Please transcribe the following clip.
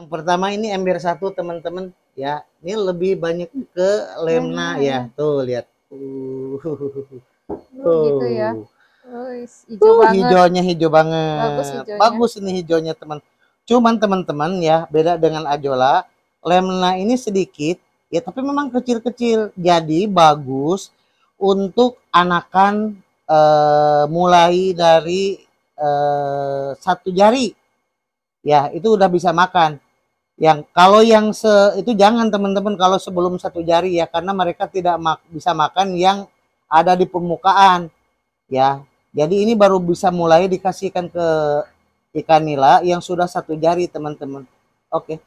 Yang pertama ini ember satu teman-teman ya. Ini lebih banyak ke lemna hmm. ya. Tuh lihat. Uh. Oh, tuh. Uh, gitu ya. Oh, hijau uh, Hijaunya hijau banget. Bagus, hijaunya. Bagus ini hijaunya teman. Cuman teman-teman ya beda dengan ajola. Lemna ini sedikit ya tapi memang kecil-kecil. Jadi bagus untuk anakan uh, mulai dari uh, satu jari ya itu udah bisa makan yang kalau yang se itu jangan teman-teman kalau sebelum satu jari ya karena mereka tidak mak, bisa makan yang ada di permukaan ya jadi ini baru bisa mulai dikasihkan ke ikan nila yang sudah satu jari teman-teman oke